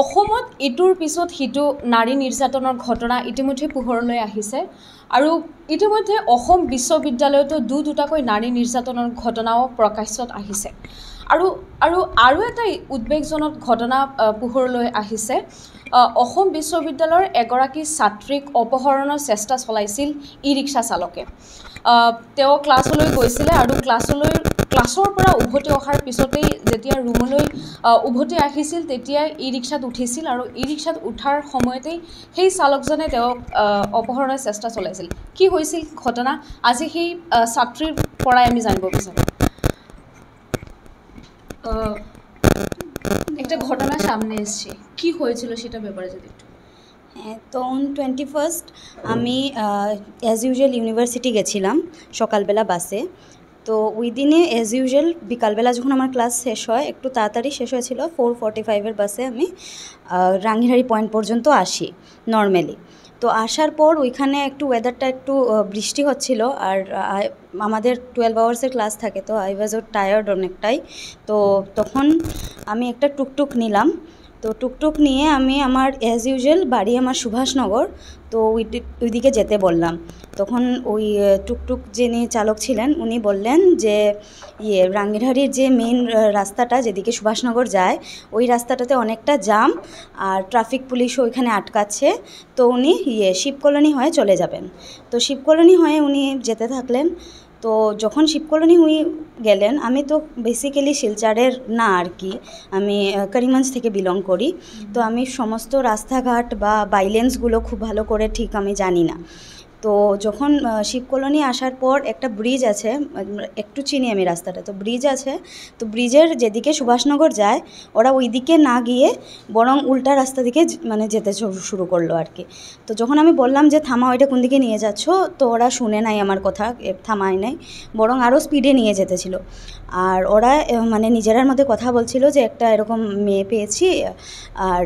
অসমত ইটোৰ পিছত সিটো নাৰী নিৰ্যাতনৰ ঘটনা ইতিমধ্যে পোহৰলৈ আহিছে আৰু ইতিমধ্যে অসম বিশ্ববিদ্যালয়তো দু দুটাকৈ নাৰী নিৰ্যাতনৰ ঘটনাও প্ৰকাশ্যত আহিছে আৰু আৰু আৰু এটা উদ্বেগজনক ঘটনা পোহৰলৈ আহিছে অসম বিশ্ববিদ্যালয়ৰ এগৰাকী ছাত্ৰীক অপহৰণৰ চেষ্টা চলাইছিল ই ৰিক্সা চালকে তেওঁ ক্লাছলৈ গৈছিলে আৰু ক্লাছলৈ ক্লাছৰ পৰা উভতি অহাৰ পিছতেই যেতিয়া ৰুমলৈ উভতি আহিছিল তেতিয়াই ই ৰিক্সাত উঠিছিল আৰু ই ৰিক্সাত উঠাৰ সময়তেই সেই চালকজনে তেওঁক অপহৰণৰ চেষ্টা চলাইছিল কি হৈছিল ঘটনা আজি সেই ছাত্ৰীৰ পৰাই আমি জানিব বিচাৰোঁ একটা ঘটনা সামনে এসছে কি হয়েছিল সেটা ব্যাপারে যদি একটু হ্যাঁ, তো অন টোয়েন্টি ফার্স্ট আমি অ্যাজ ইউজুয়াল ইউনিভার্সিটি গেছিলাম সকালবেলা বাসে তো ওই দিনে অ্যাজ ইউজুয়াল বিকালবেলা যখন আমার ক্লাস শেষ হয় একটু তাড়াতাড়ি শেষ হয়েছিল ফোর ফর্টি ফাইভের বাসে আমি রাঙিহারি পয়েন্ট পর্যন্ত আসি নর্মালি তো আসার পর ওইখানে একটু ওয়েদারটা একটু বৃষ্টি হচ্ছিল আর আমাদের টুয়েলভ আওয়ার্সের ক্লাস থাকে তো আই ওয়াজ ও টায়ার্ড অনেকটাই তো তখন আমি একটা টুকটুক নিলাম তো টুকটুক নিয়ে আমি আমার অ্যাজ ইউজুয়াল বাড়ি আমার সুভাষনগর তো ওইদিকে যেতে বললাম তখন ওই টুকটুক যিনি চালক ছিলেন উনি বললেন যে ইয়ে রাঙ্গিরহাড়ির যে মেন রাস্তাটা যেদিকে সুভাষনগর যায় ওই রাস্তাটাতে অনেকটা জাম আর ট্রাফিক পুলিশও ওইখানে আটকাচ্ছে তো উনি ইয়ে শিবকলোনি হয়ে চলে যাবেন তো শিবকলোনি হয়ে উনি যেতে থাকলেন তো যখন শিবকলোনি উনি গেলেন আমি তো বেসিক্যালি শিলচারের না আর কি আমি করিমগঞ্জ থেকে বিলং করি তো আমি সমস্ত রাস্তাঘাট বা বাইলেন্সগুলো খুব ভালো করে ঠিক আমি জানি না তো যখন শিবকলোনি আসার পর একটা ব্রিজ আছে একটু চিনি আমি রাস্তাটা তো ব্রিজ আছে তো ব্রিজের যেদিকে সুভাষনগর যায় ওরা ওইদিকে না গিয়ে বরং উল্টা রাস্তা দিকে মানে যেতে শুরু করলো আর কি তো যখন আমি বললাম যে থামা ওইটা কোন দিকে নিয়ে যাচ্ছ তো ওরা শুনে নাই আমার কথা থামায় নাই বরং আরও স্পিডে নিয়ে যেতেছিল আর ওরা মানে নিজেরার মধ্যে কথা বলছিল যে একটা এরকম মেয়ে পেয়েছি আর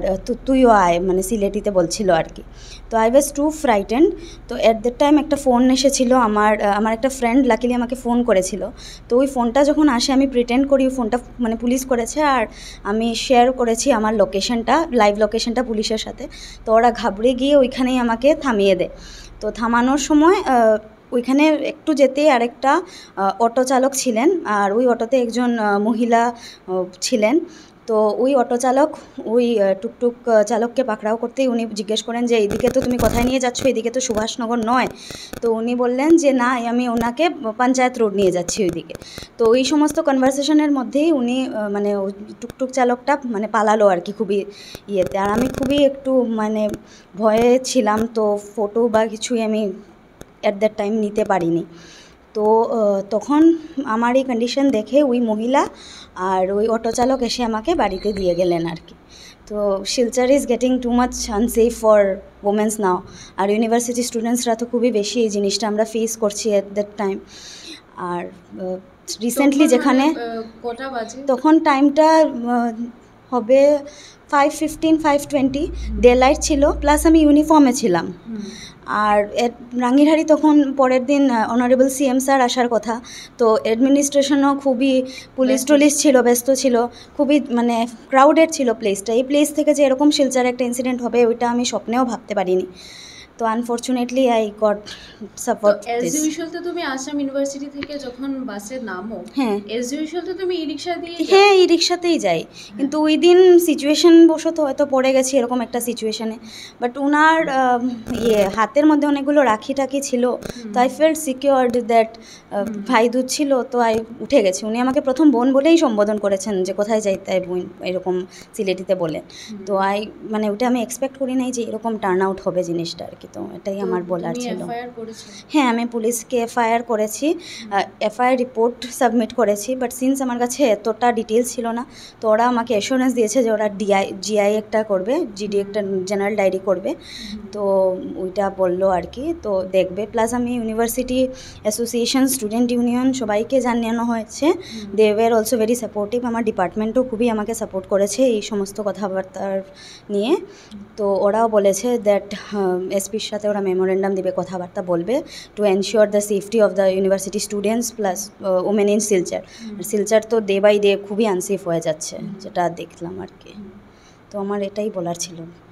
তুইও আয় মানে সিলেটিতে বলছিল আর কি তো আই ওয়াজ টু ফ্রাইটেন্ড তো এর দেড় টাইম একটা ফোন এসেছিলো আমার আমার একটা ফ্রেন্ড লাকিলি আমাকে ফোন করেছিল তো ওই ফোনটা যখন আসে আমি প্রিটেন্ড করি ওই ফোনটা মানে পুলিশ করেছে আর আমি শেয়ার করেছি আমার লোকেশনটা লাইভ লোকেশনটা পুলিশের সাথে তো ওরা ঘাবড়ে গিয়ে ওইখানেই আমাকে থামিয়ে দেয় তো থামানোর সময় ওইখানে একটু যেতেই আরেকটা অটো চালক ছিলেন আর ওই অটোতে একজন মহিলা ছিলেন তো ওই অটো চালক ওই টুকটুক চালককে পাকড়াও করতেই উনি জিজ্ঞেস করেন যে এইদিকে তো তুমি কথায় নিয়ে যাচ্ছ এদিকে তো সুভাষনগর নয় তো উনি বললেন যে না আমি ওনাকে পঞ্চায়েত রোড নিয়ে যাচ্ছি ওইদিকে তো এই সমস্ত কনভারসেশনের মধ্যেই উনি মানে টুকটুক চালকটা মানে পালালো আর কি খুবই ইয়েতে আর আমি খুবই একটু মানে ভয়ে ছিলাম তো ফটো বা কিছুই আমি অ্যাট দ্যাট টাইম নিতে পারিনি তো তখন আমার এই কন্ডিশন দেখে ওই মহিলা আর ওই অটো চালক এসে আমাকে বাড়িতে দিয়ে গেলেন আর কি তো Silchar is getting too much unsafe for womens now আর ইউনিভার্সিটি স্টুডেন্টসরা তো খুবই বেশি এই জিনিসটা আমরা ফেস করছি অ্যাট দ্যাট টাইম আর রিসেন্টলি মানে, যেখানে তখন টাইমটা হবে five fifteen five twenty daylight ছিল প্লাস আমি ইউনিফর্মে ছিলাম আর রাঙিরহাড়ি তখন পরের দিন অনারেবল সিএম স্যার আসার কথা তো অ্যাডমিনিস্ট্রেশনও খুবই পুলিশ টুলিশ ছিল ব্যস্ত ছিল খুবই মানে ক্রাউডেড ছিল প্লেসটা এই প্লেস থেকে যে এরকম শিলচার একটা ইনসিডেন্ট হবে ওইটা আমি স্বপ্নেও ভাবতে পারিনি তো unfortunately I got support as usual তো তুমি আসাম ইউনিভার্সিটি থেকে যখন বাসে নামো হ্যাঁ অ্যাজ ইউজুয়াল তো তুমি ই রিক্সা দিয়ে হ্যাঁ ই রিক্সাতেই যাই হ্যাঁ। কিন্তু দিন সিচুয়েশন বশত হয়তো পড়ে গেছি এরকম একটা সিচুয়েশানে বাট ওনার ইয়ে হাতের মধ্যে অনেকগুলো রাখি টাকি ছিল তো আই ফেল সিকিওরড দ্যাট ভাই দুধ ছিল তো আই উঠে গেছি উনি আমাকে প্রথম বোন বলেই সম্বোধন করেছেন যে কোথায় যাই তাই বোন এরকম সিলেটিতে বলে তো আই মানে ওটা আমি এক্সপেক্ট করি নাই যে এরকম টার্ন আউট হবে জিনিসটা আর কি তো এটাই আমার বলার ছিল হ্যাঁ আমি পুলিশকে এফআইআর করেছি এফআইআর রিপোর্ট সাবমিট করেছি বাট সিন্স আমার কাছে এতটা ডিটেলস ছিল না তো ওরা আমাকে অ্যাসুরেন্স দিয়েছে যে ওরা ডিআই জিআই একটা করবে জিডি একটা জেনারেল ডায়েরি করবে তো ওইটা বললো আর কি তো দেখবে প্লাস আমি ইউনিভার্সিটি অ্যাসোসিয়েশন স্টুডেন্ট ইউনিয়ন সবাইকে জানানো হয়েছে they were also very supportive আমার ডিপার্টমেন্টও খুবই আমাকে সাপোর্ট করেছে এই সমস্ত কথাবার্তার নিয়ে তো ওরাও বলেছে দ্যাট এসপি ইউনিভার্সিটির সাথে ওরা মেমোরেন্ডাম দেবে কথাবার্তা বলবে to ensure the safety of the university students plus women in Silchar Silchar তো ডে বাই ডে খুবই আনসেফ হয়ে যাচ্ছে যেটা দেখলাম আর কি তো আমার এটাই বলার ছিল